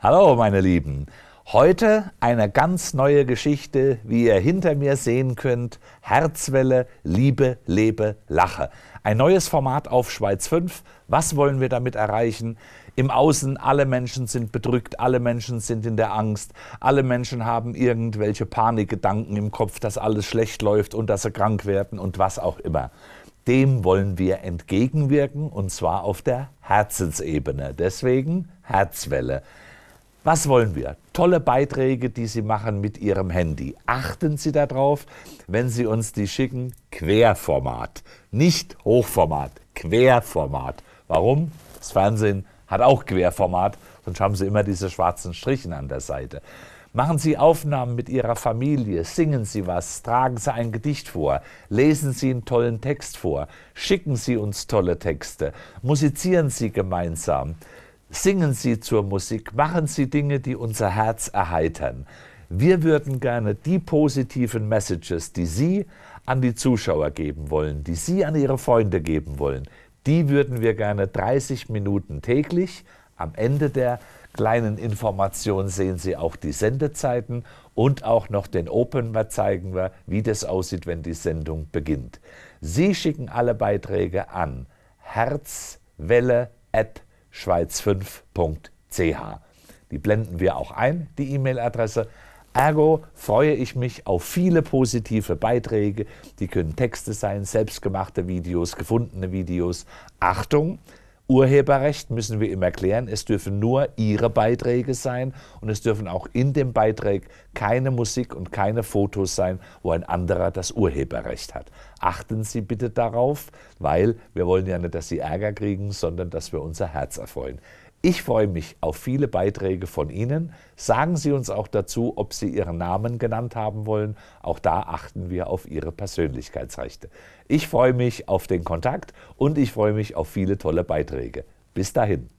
Hallo, meine Lieben. Heute eine ganz neue Geschichte, wie ihr hinter mir sehen könnt. Herzwelle, Liebe, Lebe, Lache. Ein neues Format auf Schweiz 5. Was wollen wir damit erreichen? Im Außen, alle Menschen sind bedrückt, alle Menschen sind in der Angst, alle Menschen haben irgendwelche Panikgedanken im Kopf, dass alles schlecht läuft und dass sie krank werden und was auch immer. Dem wollen wir entgegenwirken und zwar auf der Herzensebene. Deswegen Herzwelle. Was wollen wir? Tolle Beiträge, die Sie machen mit Ihrem Handy. Achten Sie darauf, wenn Sie uns die schicken, Querformat, nicht Hochformat, Querformat. Warum? Das Fernsehen hat auch Querformat, sonst haben Sie immer diese schwarzen Strichen an der Seite. Machen Sie Aufnahmen mit Ihrer Familie, singen Sie was, tragen Sie ein Gedicht vor, lesen Sie einen tollen Text vor, schicken Sie uns tolle Texte, musizieren Sie gemeinsam. Singen Sie zur Musik, machen Sie Dinge, die unser Herz erheitern. Wir würden gerne die positiven Messages, die Sie an die Zuschauer geben wollen, die Sie an Ihre Freunde geben wollen, die würden wir gerne 30 Minuten täglich. Am Ende der kleinen Information sehen Sie auch die Sendezeiten und auch noch den Open, da zeigen wir, wie das aussieht, wenn die Sendung beginnt. Sie schicken alle Beiträge an herzwelle@ schweiz5.ch. Die blenden wir auch ein, die E-Mail-Adresse. Ergo freue ich mich auf viele positive Beiträge. Die können Texte sein, selbstgemachte Videos, gefundene Videos. Achtung, Urheberrecht müssen wir immer klären. Es dürfen nur Ihre Beiträge sein und es dürfen auch in dem Beitrag keine Musik und keine Fotos sein, wo ein anderer das Urheberrecht hat. Achten Sie bitte darauf, weil wir wollen ja nicht, dass Sie Ärger kriegen, sondern dass wir unser Herz erfreuen. Ich freue mich auf viele Beiträge von Ihnen. Sagen Sie uns auch dazu, ob Sie Ihren Namen genannt haben wollen. Auch da achten wir auf Ihre Persönlichkeitsrechte. Ich freue mich auf den Kontakt und ich freue mich auf viele tolle Beiträge. Bis dahin.